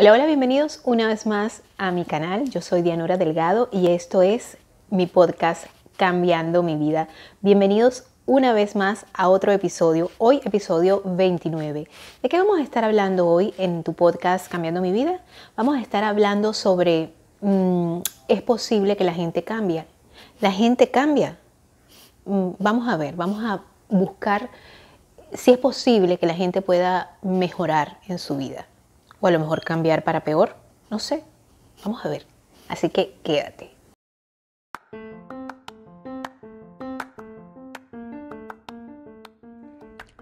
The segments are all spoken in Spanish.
Hola, hola, bienvenidos una vez más a mi canal. Yo soy Dianora Delgado y esto es mi podcast Cambiando mi vida. Bienvenidos una vez más a otro episodio, hoy episodio 29. ¿De qué vamos a estar hablando hoy en tu podcast Cambiando mi vida? Vamos a estar hablando sobre mm, es posible que la gente cambie. La gente cambia. Mm, vamos a ver, vamos a buscar si es posible que la gente pueda mejorar en su vida o a lo mejor cambiar para peor, no sé, vamos a ver. Así que quédate.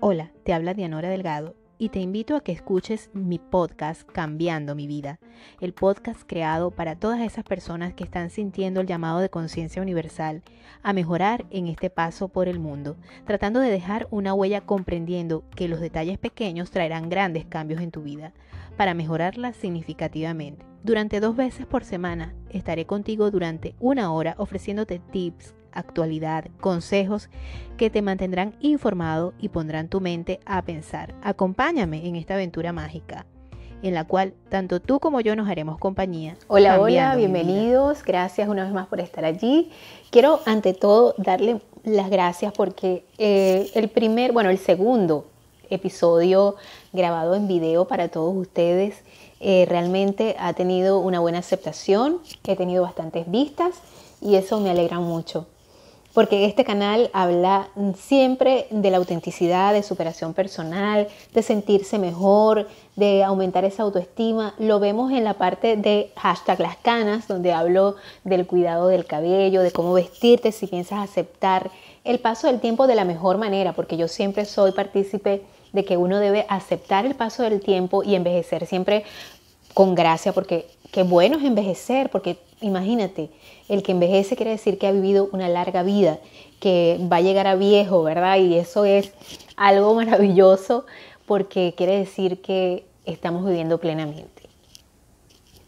Hola, te habla Dianora Delgado y te invito a que escuches mi podcast Cambiando mi vida, el podcast creado para todas esas personas que están sintiendo el llamado de conciencia universal a mejorar en este paso por el mundo, tratando de dejar una huella comprendiendo que los detalles pequeños traerán grandes cambios en tu vida para mejorarla significativamente. Durante dos veces por semana estaré contigo durante una hora ofreciéndote tips, actualidad, consejos que te mantendrán informado y pondrán tu mente a pensar. Acompáñame en esta aventura mágica en la cual tanto tú como yo nos haremos compañía. Hola, hola, bienvenidos. Gracias una vez más por estar allí. Quiero ante todo darle las gracias porque eh, el primer, bueno, el segundo episodio grabado en video para todos ustedes eh, realmente ha tenido una buena aceptación, he tenido bastantes vistas y eso me alegra mucho porque este canal habla siempre de la autenticidad, de superación personal, de sentirse mejor, de aumentar esa autoestima. Lo vemos en la parte de hashtag las canas, donde hablo del cuidado del cabello, de cómo vestirte si piensas aceptar el paso del tiempo de la mejor manera, porque yo siempre soy partícipe de que uno debe aceptar el paso del tiempo y envejecer siempre con gracia, porque qué bueno es envejecer, porque imagínate, el que envejece quiere decir que ha vivido una larga vida, que va a llegar a viejo, ¿verdad? Y eso es algo maravilloso porque quiere decir que estamos viviendo plenamente.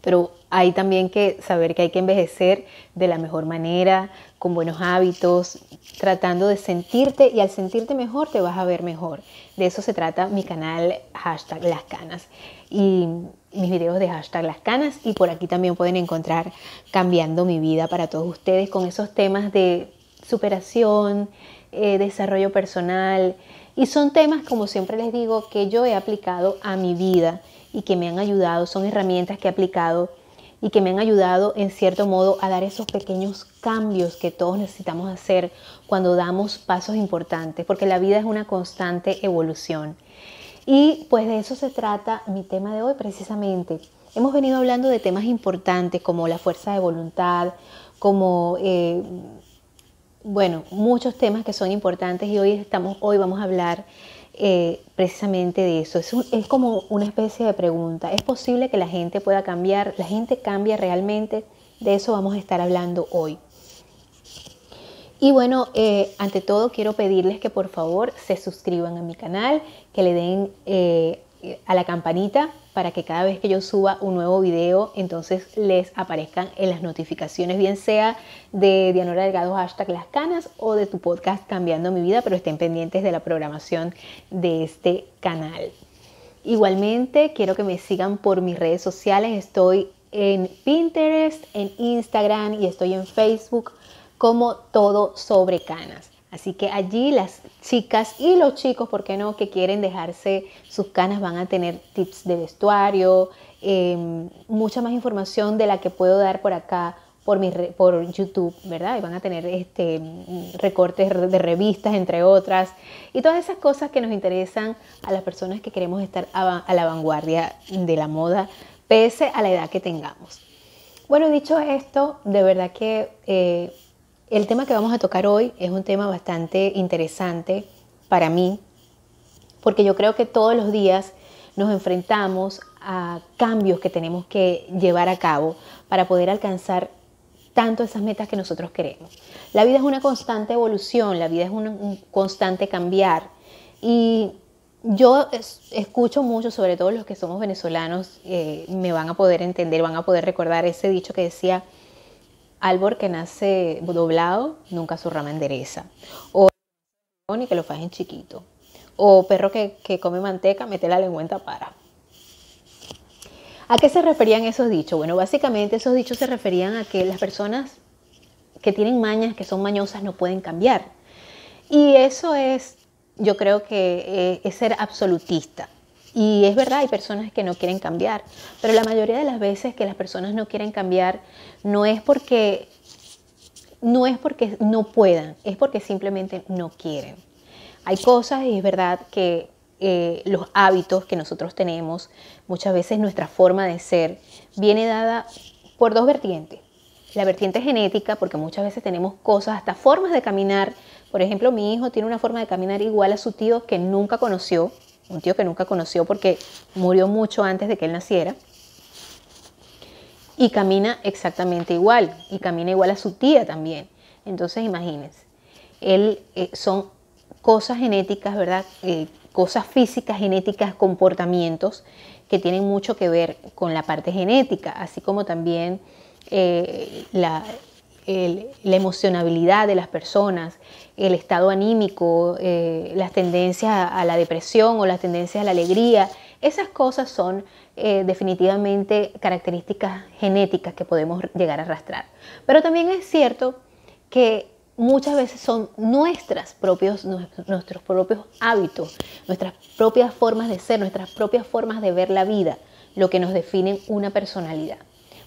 Pero hay también que saber que hay que envejecer de la mejor manera, con buenos hábitos, tratando de sentirte y al sentirte mejor te vas a ver mejor. De eso se trata mi canal hashtag las canas y mis videos de hashtag las canas y por aquí también pueden encontrar cambiando mi vida para todos ustedes con esos temas de superación, eh, desarrollo personal y son temas como siempre les digo que yo he aplicado a mi vida y que me han ayudado, son herramientas que he aplicado y que me han ayudado en cierto modo a dar esos pequeños cambios que todos necesitamos hacer cuando damos pasos importantes, porque la vida es una constante evolución. Y pues de eso se trata mi tema de hoy precisamente. Hemos venido hablando de temas importantes como la fuerza de voluntad, como, eh, bueno, muchos temas que son importantes y hoy, estamos, hoy vamos a hablar eh, precisamente de eso. es como una especie de pregunta. ¿Es posible que la gente pueda cambiar? ¿La gente cambia realmente? De eso vamos a estar hablando hoy. Y bueno, eh, ante todo quiero pedirles que por favor se suscriban a mi canal, que le den eh, a la campanita para que cada vez que yo suba un nuevo video, entonces les aparezcan en las notificaciones, bien sea de Dianora Delgado hashtag Las Canas o de tu podcast Cambiando mi vida, pero estén pendientes de la programación de este canal. Igualmente, quiero que me sigan por mis redes sociales. Estoy en Pinterest, en Instagram y estoy en Facebook como todo sobre canas. Así que allí las chicas y los chicos, ¿por qué no?, que quieren dejarse sus canas, van a tener tips de vestuario, em, mucha más información de la que puedo dar por acá, por, mi por YouTube, ¿verdad? Y van a tener este, recortes de revistas, entre otras, y todas esas cosas que nos interesan a las personas que queremos estar a, la vanguardia de la moda, pese a la edad que tengamos. Bueno, dicho esto, de verdad que... Eh, el tema que vamos a tocar hoy es un tema bastante interesante para mí, porque yo creo que todos los días nos enfrentamos a cambios que tenemos que llevar a cabo para poder alcanzar tanto esas metas que nosotros queremos. La vida es una constante evolución, la vida es un, constante cambiar y yo escucho mucho, sobre todo los que somos venezolanos, eh, me van a poder entender, van a poder recordar ese dicho que decía, Álbor que nace doblado, nunca su rama endereza. O ni que lo fajen chiquito. O perro que, come manteca, mete la lengüenta para. ¿A qué se referían esos dichos? Bueno, básicamente esos dichos se referían a que las personas que tienen mañas, que son mañosas, no pueden cambiar. Y eso es, yo creo que eh, es ser absolutista. Y es verdad, hay personas que no quieren cambiar, pero la mayoría de las veces que las personas no quieren cambiar no es porque no es porque no puedan, es porque simplemente no quieren. Hay cosas y es verdad que eh, los hábitos que nosotros tenemos, muchas veces nuestra forma de ser, viene dada por dos vertientes. La vertiente genética, porque muchas veces tenemos cosas, hasta formas de caminar. Por ejemplo, mi hijo tiene una forma de caminar igual a su tío que nunca conoció, un tío que nunca conoció porque murió mucho antes de que él naciera. Y camina exactamente igual, y camina igual a su tía también. Entonces imagínense, él, eh, son cosas genéticas, ¿verdad? Eh, cosas físicas, genéticas, comportamientos que tienen mucho que ver con la parte genética, así como también eh, la, la emocionabilidad de las personas, el estado anímico, eh, las tendencias a la depresión o las tendencias a la alegría. Esas cosas son eh, definitivamente características genéticas que podemos llegar a arrastrar. Pero también es cierto que muchas veces son nuestras propios, nuestros propios hábitos, nuestras propias formas de ser, nuestras propias formas de ver la vida, lo que nos definen una personalidad.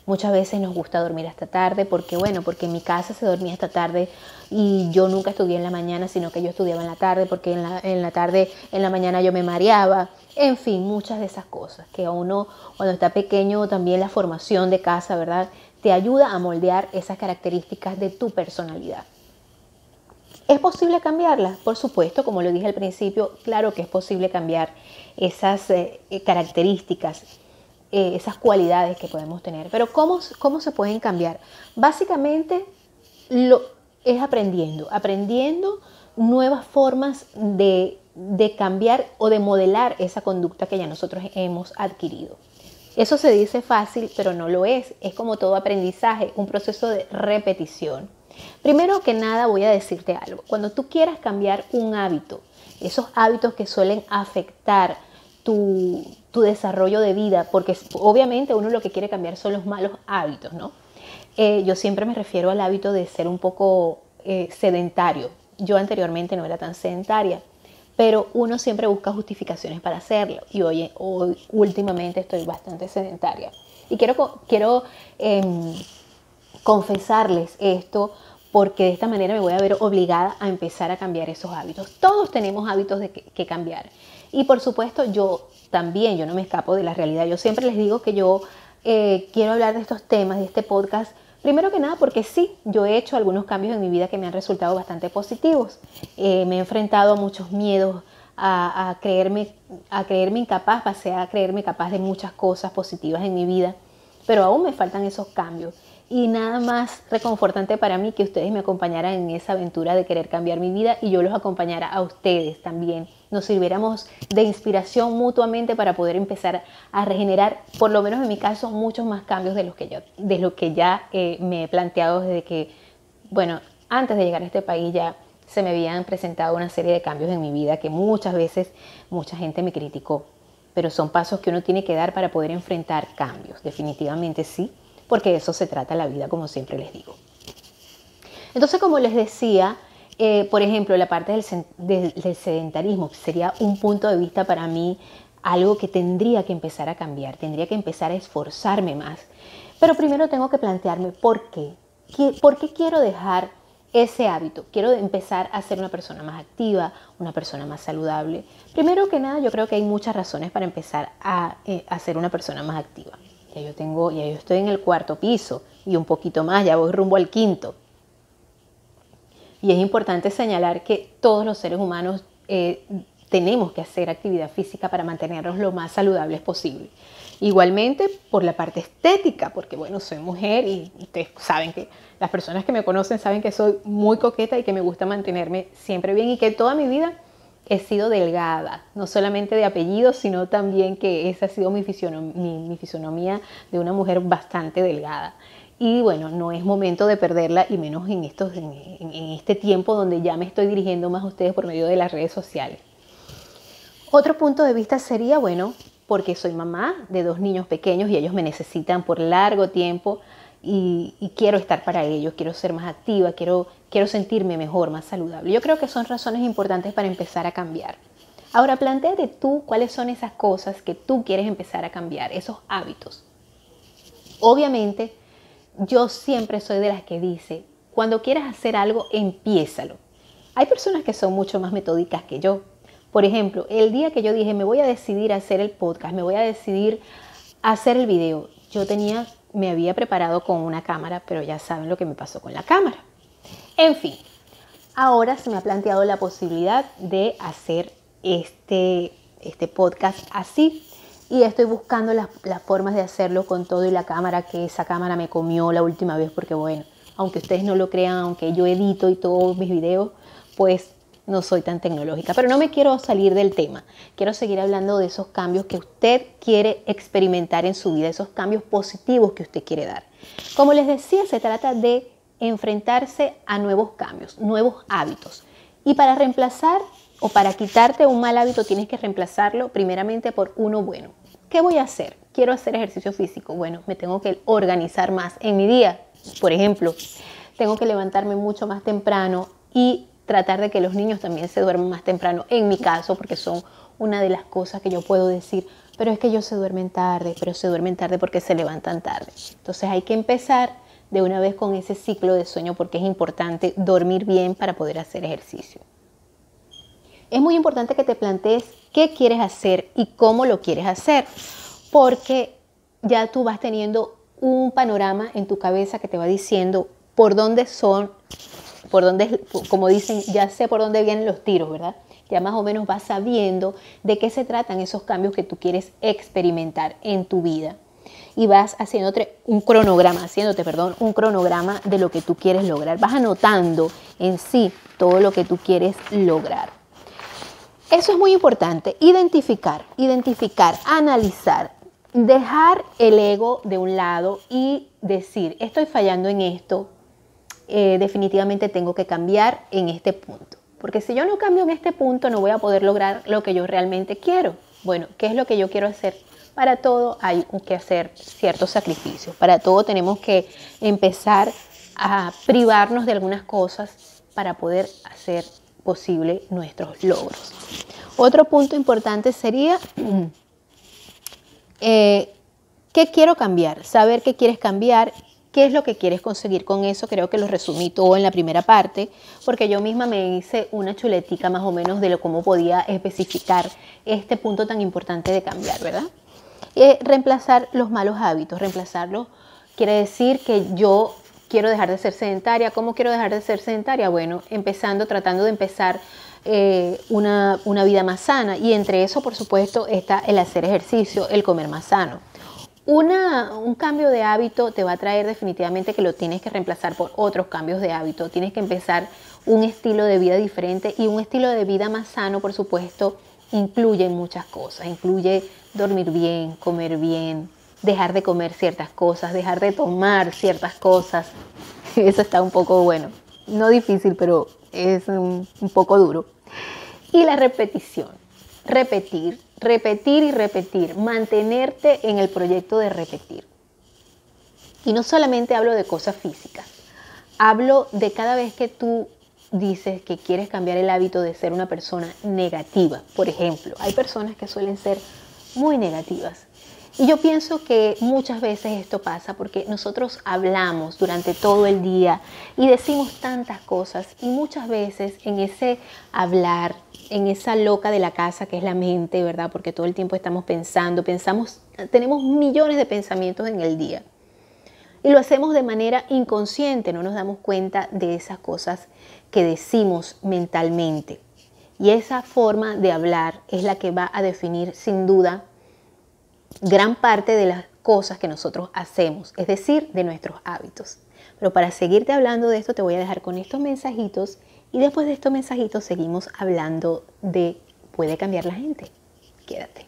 Muchas veces nos gusta dormir hasta tarde porque, bueno, porque en mi casa se dormía hasta tarde y yo nunca estudié en la mañana, sino que yo estudiaba en la tarde porque en la, en la tarde, en la mañana yo me mareaba. En fin, muchas de esas cosas que a uno cuando está pequeño también la formación de casa, ¿verdad? Te ayuda a moldear esas características de tu personalidad. ¿Es posible cambiarlas? Por supuesto, como lo dije al principio, claro que es posible cambiar esas eh, eh, características eh, esas cualidades que podemos tener. Pero ¿cómo, cómo se pueden cambiar? Básicamente lo, es aprendiendo, aprendiendo nuevas formas de, de cambiar o de modelar esa conducta que ya nosotros hemos adquirido. Eso se dice fácil, pero no lo es. Es como todo aprendizaje, un proceso de repetición. Primero que nada voy a decirte algo. Cuando tú quieras cambiar un hábito, esos hábitos que suelen afectar tu, tu desarrollo de vida, porque obviamente uno lo que quiere cambiar son los malos hábitos, ¿no? Eh, yo siempre me refiero al hábito de ser un poco eh, sedentario. Yo anteriormente no era tan sedentaria, pero uno siempre busca justificaciones para hacerlo y hoy, hoy últimamente estoy bastante sedentaria. Y quiero, quiero em, confesarles esto porque de esta manera me voy a ver obligada a empezar a cambiar esos hábitos. Todos tenemos hábitos que, que cambiar. Y por supuesto yo también, yo no me escapo de la realidad. Yo siempre les digo que yo eh, quiero hablar de estos temas, de este podcast, primero que nada porque sí, yo he hecho algunos cambios en mi vida que me han resultado bastante positivos. Eh, me he enfrentado a muchos miedos, a, creerme, a creerme incapaz, pasé a creerme capaz de muchas cosas positivas en mi vida, pero aún me faltan esos cambios. Y nada más reconfortante para mí que ustedes me acompañaran en esa aventura de querer cambiar mi vida y yo los acompañara a ustedes también nos sirviéramos de inspiración mutuamente para poder empezar a regenerar, por lo menos en mi caso, muchos más cambios de los que yo, de lo que ya eh, me he planteado desde que, bueno, antes de llegar a este país ya se me habían presentado una serie de cambios en mi vida que muchas veces mucha gente me criticó, pero son pasos que uno tiene que dar para poder enfrentar cambios, definitivamente sí, porque eso se trata la vida, como siempre les digo. Entonces, como les decía, eh, por ejemplo, la parte del, sedentarismo sería un punto de vista para mí algo que tendría que empezar a cambiar, tendría que empezar a esforzarme más. Pero primero tengo que plantearme por qué. ¿Por qué quiero dejar ese hábito? Quiero empezar a ser una persona más activa, una persona más saludable. Primero que nada, yo creo que hay muchas razones para empezar a, eh, ser una persona más activa. yo tengo, ya yo estoy en el cuarto piso y un poquito más, ya voy rumbo al quinto. Y es importante señalar que todos los seres humanos eh, tenemos que hacer actividad física para mantenernos lo más saludables posible. Igualmente por la parte estética, porque bueno, soy mujer y ustedes saben que las personas que me conocen saben que soy muy coqueta y que me gusta mantenerme siempre bien y que toda mi vida he sido delgada, no solamente de apellido, sino también que esa ha sido mi, mi fisonomía de una mujer bastante delgada y bueno, no es momento de perderla y menos en, estos, en, este tiempo donde ya me estoy dirigiendo más a ustedes por medio de las redes sociales. Otro punto de vista sería, bueno, porque soy mamá de dos niños pequeños y ellos me necesitan por largo tiempo y, quiero estar para ellos, quiero ser más activa, quiero, quiero sentirme mejor, más saludable. Yo creo que son razones importantes para empezar a cambiar. Ahora, planteate tú cuáles son esas cosas que tú quieres empezar a cambiar, esos hábitos. Obviamente, yo siempre soy de las que dice, cuando quieras hacer algo, empiézalo. Hay personas que son mucho más metódicas que yo. Por ejemplo, el día que yo dije, me voy a decidir a hacer el podcast, me voy a decidir a hacer el video, yo tenía, me había preparado con una cámara, pero ya saben lo que me pasó con la cámara. En fin, ahora se me ha planteado la posibilidad de hacer este, este podcast así, y estoy buscando las, formas de hacerlo con todo y la cámara que esa cámara me comió la última vez porque bueno, aunque ustedes no lo crean, aunque yo edito y todos mis videos, pues no soy tan tecnológica, pero no me quiero salir del tema. Quiero seguir hablando de esos cambios que usted quiere experimentar en su vida, esos cambios positivos que usted quiere dar. Como les decía, se trata de enfrentarse a nuevos cambios, nuevos hábitos. Y para reemplazar o para quitarte un mal hábito tienes que reemplazarlo primeramente por uno bueno. ¿Qué voy a hacer? Quiero hacer ejercicio físico. Bueno, me tengo que organizar más en mi día. Por ejemplo, tengo que levantarme mucho más temprano y tratar de que los niños también se duerman más temprano, en mi caso, porque son una de las cosas que yo puedo decir, pero es que ellos se duermen tarde, pero se duermen tarde porque se levantan tarde. Entonces hay que empezar de una vez con ese ciclo de sueño porque es importante dormir bien para poder hacer ejercicio es muy importante que te plantees qué quieres hacer y cómo lo quieres hacer, porque ya tú vas teniendo un panorama en tu cabeza que te va diciendo por dónde son, por dónde, como dicen, ya sé por dónde vienen los tiros, ¿verdad? Ya más o menos vas sabiendo de qué se tratan esos cambios que tú quieres experimentar en tu vida. Y vas haciéndote un cronograma, haciéndote, perdón, un cronograma de lo que tú quieres lograr. Vas anotando en sí todo lo que tú quieres lograr. Eso es muy importante, identificar, identificar, analizar, dejar el ego de un lado y decir, estoy fallando en esto, eh, definitivamente tengo que cambiar en este punto. Porque si yo no cambio en este punto, no voy a poder lograr lo que yo realmente quiero. Bueno, ¿qué es lo que yo quiero hacer? Para todo hay que hacer ciertos sacrificios. Para todo tenemos que empezar a privarnos de algunas cosas para poder hacer posible nuestros logros. Otro punto importante sería, eh, ¿qué quiero cambiar? Saber qué quieres cambiar, qué es lo que quieres conseguir con eso. Creo que lo resumí todo en la primera parte, porque yo misma me hice una chuletica más o menos de lo, cómo podía especificar este punto tan importante de cambiar, ¿verdad? Eh, reemplazar los malos hábitos, reemplazarlos quiere decir que yo quiero dejar de ser sedentaria. ¿Cómo quiero dejar de ser sedentaria? Bueno, empezando, tratando de empezar eh, una, una vida más sana. Y entre eso, por supuesto, está el hacer ejercicio, el comer más sano. Una, un cambio de hábito te va a traer definitivamente que lo tienes que reemplazar por otros cambios de hábito. Tienes que empezar un estilo de vida diferente y un estilo de vida más sano, por supuesto, incluye muchas cosas. Incluye dormir bien, comer bien, dejar de comer ciertas cosas, dejar de tomar ciertas cosas. Eso está un poco bueno, no difícil, pero es un, poco duro. Y la repetición, repetir, repetir y repetir, mantenerte en el proyecto de repetir. Y no solamente hablo de cosas físicas, hablo de cada vez que tú dices que quieres cambiar el hábito de ser una persona negativa. Por ejemplo, hay personas que suelen ser muy negativas y yo pienso que muchas veces esto pasa porque nosotros hablamos durante todo el día y decimos tantas cosas y muchas veces en ese hablar, en esa loca de la casa que es la mente, ¿verdad? Porque todo el tiempo estamos pensando, pensamos, tenemos millones de pensamientos en el día. Y lo hacemos de manera inconsciente, no nos damos cuenta de esas cosas que decimos mentalmente. Y esa forma de hablar es la que va a definir sin duda gran parte de las cosas que nosotros hacemos, es decir, de nuestros hábitos. Pero para seguirte hablando de esto, te voy a dejar con estos mensajitos y después de estos mensajitos seguimos hablando de puede cambiar la gente. Quédate.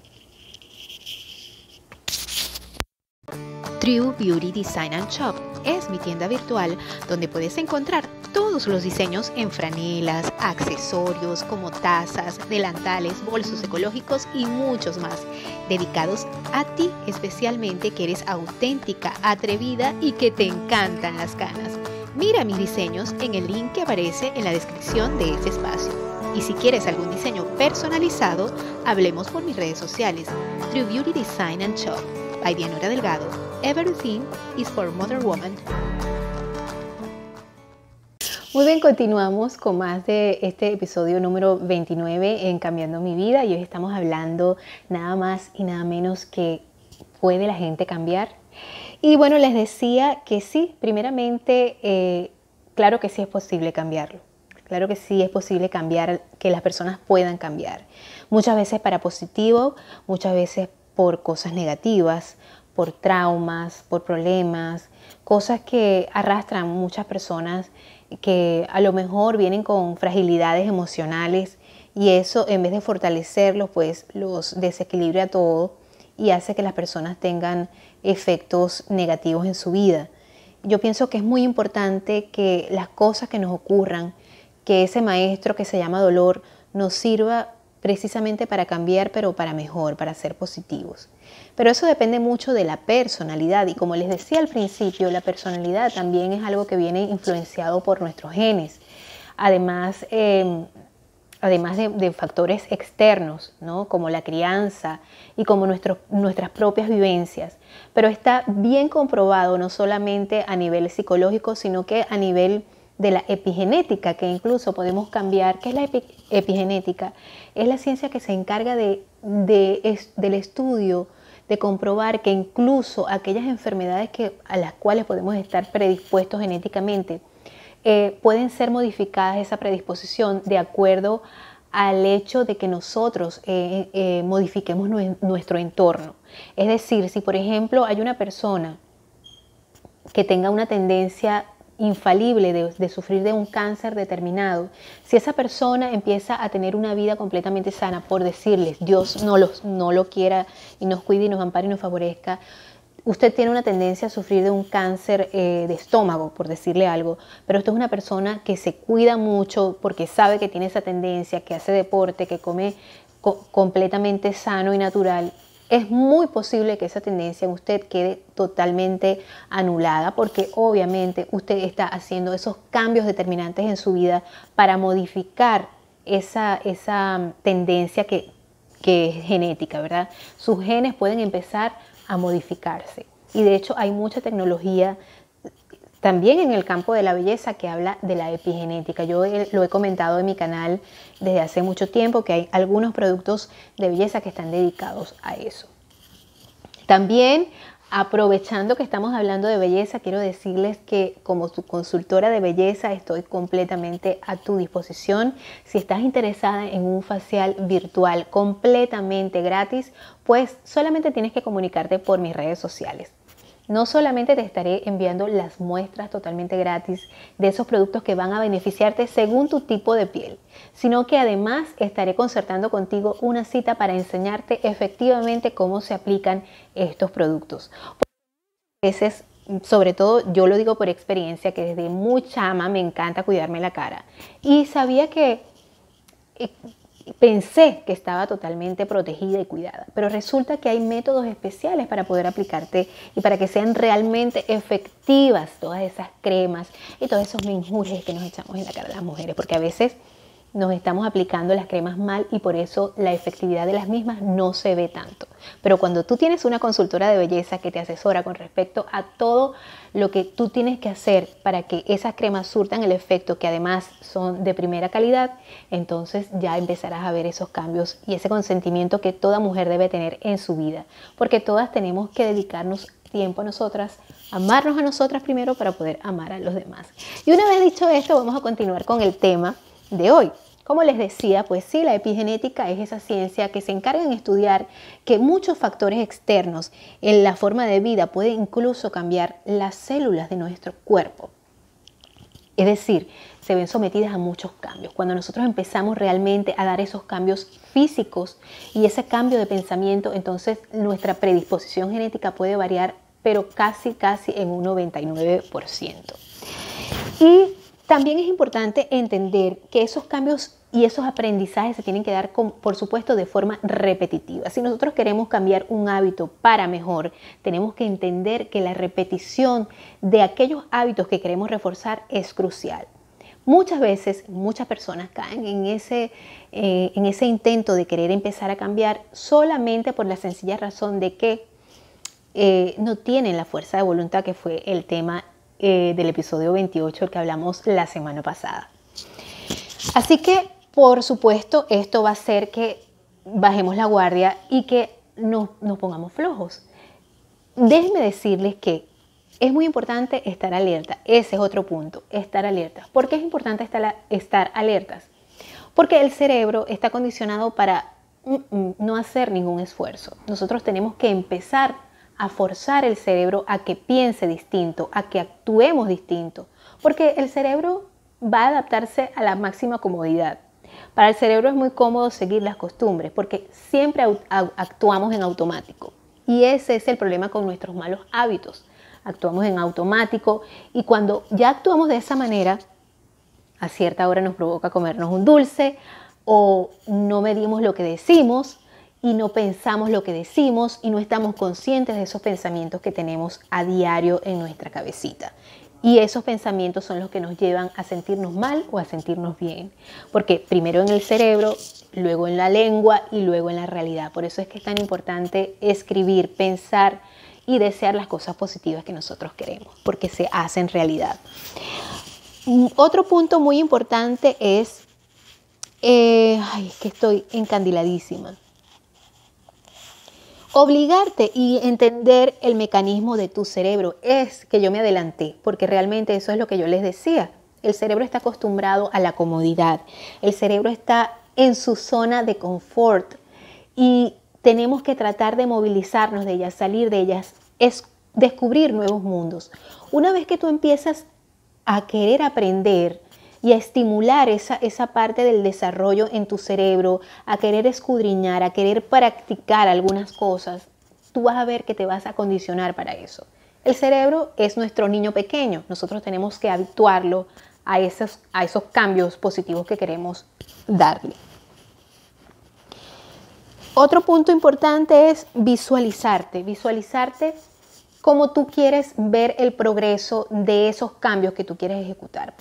True Beauty Design and Shop es mi tienda virtual donde puedes encontrar todos los diseños en franelas, accesorios como tazas, delantales, bolsos ecológicos y muchos más, dedicados a ti especialmente que eres auténtica, atrevida y que te encantan las canas. Mira mis diseños en el link que aparece en la descripción de este espacio. Y si quieres algún diseño personalizado, hablemos por mis redes sociales, True Beauty Design and Shop, by Dianora Delgado. Everything is for Mother Woman. Muy bien, continuamos con más de este episodio número 29 en Cambiando mi vida y hoy estamos hablando nada más y nada menos que puede la gente cambiar. Y bueno, les decía que sí, primeramente, eh, claro que sí es posible cambiarlo. Claro que sí es posible cambiar, que las personas puedan cambiar. Muchas veces para positivo, muchas veces por cosas negativas, por traumas, por problemas, cosas que arrastran muchas personas que a lo mejor vienen con fragilidades emocionales y eso en vez de fortalecerlos pues los desequilibra todo y hace que las personas tengan efectos negativos en su vida. Yo pienso que es muy importante que las cosas que nos ocurran, que ese maestro que se llama dolor nos sirva precisamente para cambiar, pero para mejor, para ser positivos. Pero eso depende mucho de la personalidad y como les decía al principio, la personalidad también es algo que viene influenciado por nuestros genes. Además, em, además de, factores externos, ¿no? como la crianza y como nuestras propias vivencias. Pero está bien comprobado no solamente a nivel psicológico, sino que a nivel de la epigenética, que incluso podemos cambiar. ¿Qué es la epigenética? Es la ciencia que se encarga del estudio de comprobar que incluso aquellas enfermedades que, a las cuales podemos estar predispuestos genéticamente eh, pueden ser modificadas esa predisposición de acuerdo al hecho de que nosotros eh, eh, modifiquemos nuestro entorno. Es decir, si por ejemplo hay una persona que tenga una tendencia infalible de, sufrir de un cáncer determinado, si esa persona empieza a tener una vida completamente sana, por decirles, Dios no, los, no lo quiera y nos cuide y nos ampare y nos favorezca, usted tiene una tendencia a sufrir de un cáncer eh, de estómago, por decirle algo, pero esto es una persona que se cuida mucho porque sabe que tiene esa tendencia, que hace deporte, que come completamente sano y natural, es muy posible que esa tendencia en usted quede totalmente anulada porque obviamente usted está haciendo esos cambios determinantes en su vida para modificar esa, esa mm, tendencia que, que es genética, ¿verdad? Sus genes pueden empezar a modificarse. Y de hecho hay mucha tecnología también en el campo de la belleza que habla de la epigenética. Yo eh, lo he comentado en mi canal desde hace mucho tiempo que hay algunos productos de belleza que están dedicados a eso. También Aprovechando que estamos hablando de belleza, quiero decirles que como tu consultora de belleza estoy completamente a tu disposición. Si estás interesada en un facial virtual completamente gratis, pues solamente tienes que comunicarte por mis redes sociales. No solamente te estaré enviando las muestras totalmente gratis de esos productos que van a beneficiarte según tu tipo de piel, sino que además estaré concertando contigo una cita para enseñarte efectivamente cómo se aplican estos productos. Ese es sobre todo yo lo digo por experiencia, que desde mucha ama me encanta cuidarme la cara. Y sabía que eh, pensé que estaba totalmente protegida y cuidada, pero resulta que hay métodos especiales para poder aplicarte y para que sean realmente efectivas todas esas cremas y todos esos menjures que nos echamos en la cara de las mujeres, porque a veces nos estamos aplicando las cremas mal y por eso la efectividad de las mismas no se ve tanto. Pero cuando tú tienes una consultora de belleza que te asesora con respecto a todo lo que tú tienes que hacer para que esas cremas surtan el efecto, que además son de primera calidad, entonces ya empezarás a ver esos cambios y ese consentimiento que toda mujer debe tener en su vida. Porque todas tenemos que dedicarnos tiempo a nosotras, amarnos a nosotras primero para poder amar a los demás. Y una vez dicho esto, vamos a continuar con el tema de hoy. Como les decía, pues sí, la epigenética es esa ciencia que se encarga en estudiar que muchos factores externos en la forma de vida pueden incluso cambiar las células de nuestro cuerpo. Es decir, se ven sometidas a muchos cambios. Cuando nosotros empezamos realmente a dar esos cambios físicos y ese cambio de pensamiento, entonces nuestra predisposición genética puede variar, pero casi, casi en un 99%. Y también es importante entender que esos cambios y esos aprendizajes se tienen que dar, por supuesto, de forma repetitiva. Si nosotros queremos cambiar un hábito para mejor, tenemos que entender que la repetición de aquellos hábitos que queremos reforzar es crucial. Muchas veces, muchas personas caen en ese, eh, en ese intento de querer empezar a cambiar solamente por la sencilla razón de que eh, no tienen la fuerza de voluntad que fue el tema eh, del episodio 28 que hablamos la semana pasada. Así que, por supuesto, esto va a hacer que bajemos la guardia y que no, nos pongamos flojos. Déjenme decirles que es muy importante estar alerta. Ese es otro punto, estar alerta. ¿Por qué es importante estar, estar alertas? Porque el cerebro está condicionado para mm, mm, no hacer ningún esfuerzo. Nosotros tenemos que empezar a forzar el cerebro a que piense distinto, a que actuemos distinto, porque el cerebro va a adaptarse a la máxima comodidad. Para el cerebro es muy cómodo seguir las costumbres porque siempre actuamos en automático. Y ese es el problema con nuestros malos hábitos. Actuamos en automático y cuando ya actuamos de esa manera, a cierta hora nos provoca comernos un dulce o no medimos lo que decimos y no pensamos lo que decimos y no estamos conscientes de esos pensamientos que tenemos a diario en nuestra cabecita. Y esos pensamientos son los que nos llevan a sentirnos mal o a sentirnos bien. Porque primero en el cerebro, luego en la lengua y luego en la realidad. Por eso es que es tan importante escribir, pensar y desear las cosas positivas que nosotros queremos, porque se hacen realidad. Mm, otro punto muy importante es, eh, ay, es que estoy encandiladísima obligarte y entender el mecanismo de tu cerebro. Es que yo me adelanté, porque realmente eso es lo que yo les decía. El cerebro está acostumbrado a la comodidad. El cerebro está en su zona de confort y tenemos que tratar de movilizarnos de ellas, salir de ellas, es descubrir nuevos mundos. Una vez que tú empiezas a querer aprender, y a estimular esa, parte del desarrollo en tu cerebro, a querer escudriñar, a querer practicar algunas cosas, tú vas a ver que te vas a condicionar para eso. El cerebro es nuestro niño pequeño, nosotros tenemos que habituarlo a esos, a esos cambios positivos que queremos darle. Otro punto importante es visualizarte, visualizarte cómo tú quieres ver el progreso de esos cambios que tú quieres ejecutar.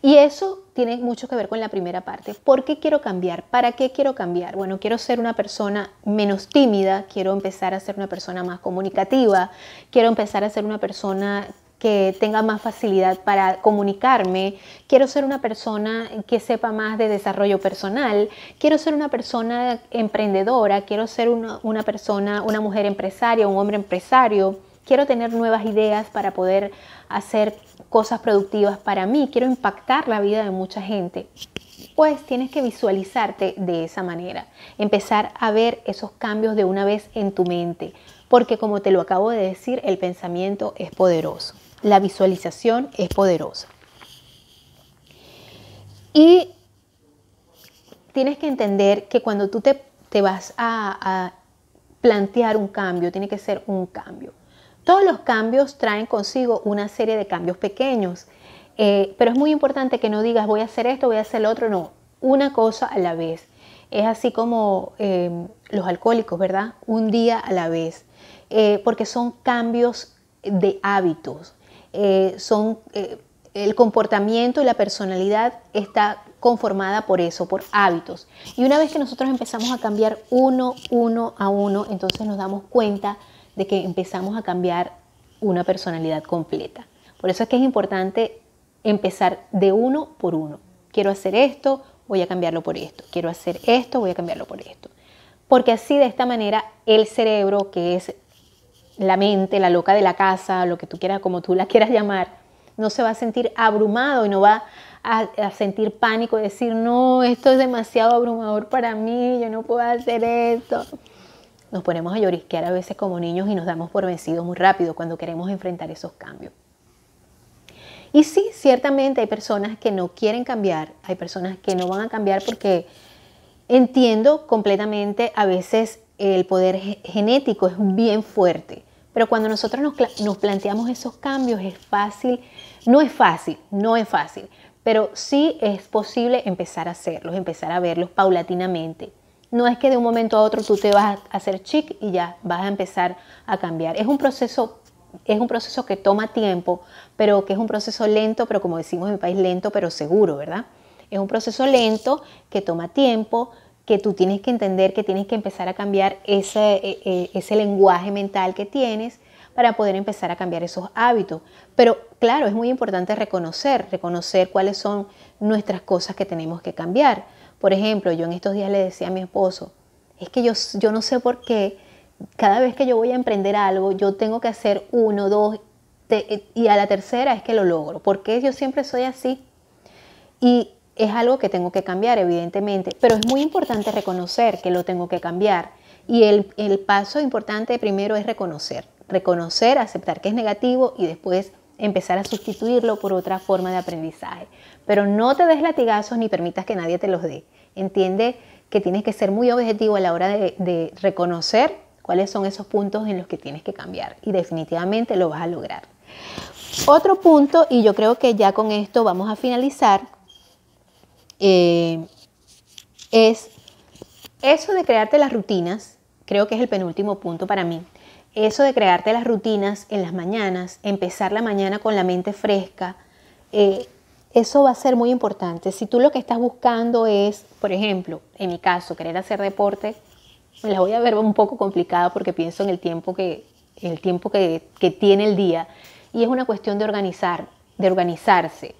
Y eso tiene mucho que ver con la primera parte. ¿Por qué quiero cambiar? ¿Para qué quiero cambiar? Bueno, quiero ser una persona menos tímida, quiero empezar a ser una persona más comunicativa, quiero empezar a ser una persona que tenga más facilidad para comunicarme, quiero ser una persona que sepa más de desarrollo personal, quiero ser una persona emprendedora, quiero ser una, persona, una mujer empresaria, un hombre empresario, quiero tener nuevas ideas para poder hacer cosas productivas para mí, quiero impactar la vida de mucha gente. Pues tienes que visualizarte de esa manera, empezar a ver esos cambios de una vez en tu mente, porque como te lo acabo de decir, el pensamiento es poderoso, la visualización es poderosa. Y tienes que entender que cuando tú te, vas a, a plantear un cambio, tiene que ser un cambio todos los cambios traen consigo una serie de cambios pequeños, eh, pero es muy importante que no digas voy a hacer esto, voy a hacer lo otro, no, una cosa a la vez. Es así como em, los alcohólicos, ¿verdad? Un día a la vez, eh, porque son cambios de hábitos, eh, son, el comportamiento y la personalidad está conformada por eso, por hábitos. Y una vez que nosotros empezamos a cambiar uno, uno a uno, entonces nos damos cuenta de que empezamos a cambiar una personalidad completa. Por eso es que es importante empezar de uno por uno. Quiero hacer esto, voy a cambiarlo por esto. Quiero hacer esto, voy a cambiarlo por esto. Porque así de esta manera el cerebro, que es la mente, la loca de la casa, lo que tú quieras, como tú la quieras llamar, no se va a sentir abrumado y no va a, sentir pánico y decir, no, esto es demasiado abrumador para mí, yo no puedo hacer esto. Nos ponemos a llorisquear a veces como niños y nos damos por vencidos muy rápido cuando queremos enfrentar esos cambios. Y sí, ciertamente hay personas que no quieren cambiar, hay personas que no van a cambiar porque entiendo completamente a veces el poder genético es bien fuerte, pero cuando nosotros nos, planteamos esos cambios es fácil, no es fácil, no es fácil, pero sí es posible empezar a hacerlos, empezar a verlos paulatinamente. No es que de un momento a otro tú te vas a hacer chic y ya vas a empezar a cambiar. Es un proceso es un proceso que toma tiempo, pero que es un proceso lento, pero como decimos en mi país, lento pero seguro, ¿verdad? Es un proceso lento que toma tiempo, que tú tienes que entender que tienes que empezar a cambiar ese e, e, lenguaje mental que tienes para poder empezar a cambiar esos hábitos. Pero claro, es muy importante reconocer, reconocer cuáles son nuestras cosas que tenemos que cambiar por ejemplo, yo en estos días le decía a mi esposo, es que yo, yo no sé por qué cada vez que yo voy a emprender algo, yo tengo que hacer uno, dos, eh, y a la tercera es que lo logro. Porque yo siempre soy así. Y es algo que tengo que cambiar, evidentemente. Pero es muy importante reconocer que lo tengo que cambiar. Y el, el paso importante primero es reconocer. Reconocer, aceptar que es negativo y después empezar a sustituirlo por otra forma de aprendizaje. Pero no te des latigazos ni permitas que nadie te los dé. Entiende que tienes que ser muy objetivo a la hora de, reconocer cuáles son esos puntos en los que tienes que cambiar y definitivamente lo vas a lograr. Otro punto, y yo creo que ya con esto vamos a finalizar, eh, es eso de crearte las rutinas, creo que es el penúltimo punto para mí. Eso de crearte las rutinas en las mañanas, empezar la mañana con la mente fresca, eh, eso va a ser muy importante. Si tú lo que estás buscando es, por ejemplo, en mi caso, querer hacer deporte, me las voy a ver un poco complicada porque pienso en el tiempo que, el tiempo que tiene el día. Y es una cuestión de organizar, de organizarse.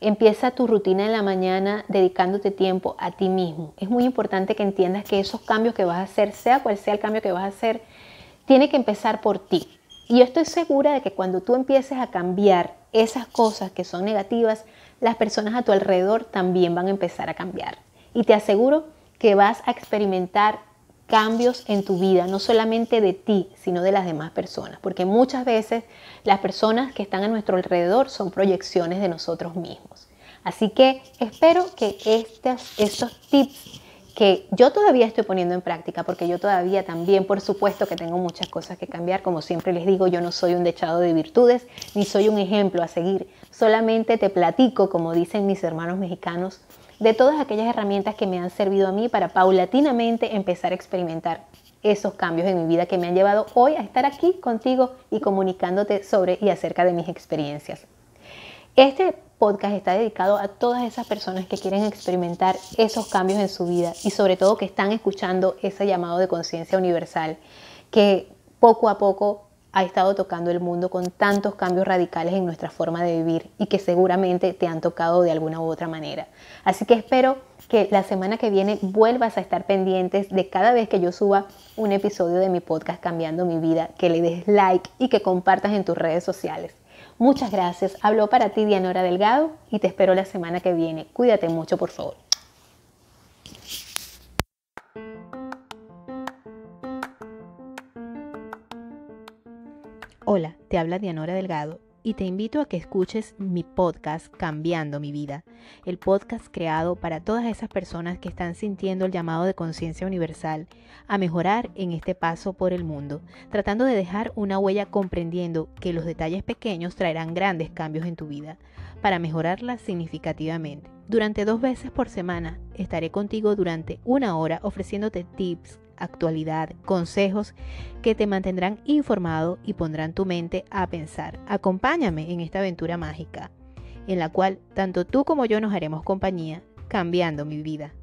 Empieza tu rutina en la mañana dedicándote tiempo a ti mismo. Es muy importante que entiendas que esos cambios que vas a hacer, sea cual sea el cambio que vas a hacer, tiene que empezar por ti. Y yo estoy segura de que cuando tú empieces a cambiar esas cosas que son negativas, las personas a tu alrededor también van a empezar a cambiar. Y te aseguro que vas a experimentar cambios en tu vida, no solamente de ti, sino de las demás personas, porque muchas veces las personas que están a nuestro alrededor son proyecciones de nosotros mismos. Así que espero que estos, tips que yo todavía estoy poniendo en práctica, porque yo todavía también, por supuesto, que tengo muchas cosas que cambiar. Como siempre les digo, yo no soy un dechado de virtudes, ni soy un ejemplo a seguir. Solamente te platico, como dicen mis hermanos mexicanos, de todas aquellas herramientas que me han servido a mí para paulatinamente empezar a experimentar esos cambios en mi vida que me han llevado hoy a estar aquí contigo y comunicándote sobre y acerca de mis experiencias. Este podcast está dedicado a todas esas personas que quieren experimentar esos cambios en su vida y sobre todo que están escuchando ese llamado de conciencia universal que poco a poco ha estado tocando el mundo con tantos cambios radicales en nuestra forma de vivir y que seguramente te han tocado de alguna u otra manera. Así que espero que la semana que viene vuelvas a estar pendientes de cada vez que yo suba un episodio de mi podcast Cambiando mi vida, que le des like y que compartas en tus redes sociales. Muchas gracias. Hablo para ti Dianora Delgado y te espero la semana que viene. Cuídate mucho, por favor. Hola, te habla Dianora Delgado y te invito a que escuches mi podcast Cambiando mi vida, el podcast creado para todas esas personas que están sintiendo el llamado de conciencia universal a mejorar en este paso por el mundo, tratando de dejar una huella comprendiendo que los detalles pequeños traerán grandes cambios en tu vida para mejorarla significativamente. Durante dos veces por semana estaré contigo durante una hora ofreciéndote tips, actualidad, consejos que te mantendrán informado y pondrán tu mente a pensar. Acompáñame en esta aventura mágica, en la cual tanto tú como yo nos haremos compañía, cambiando mi vida.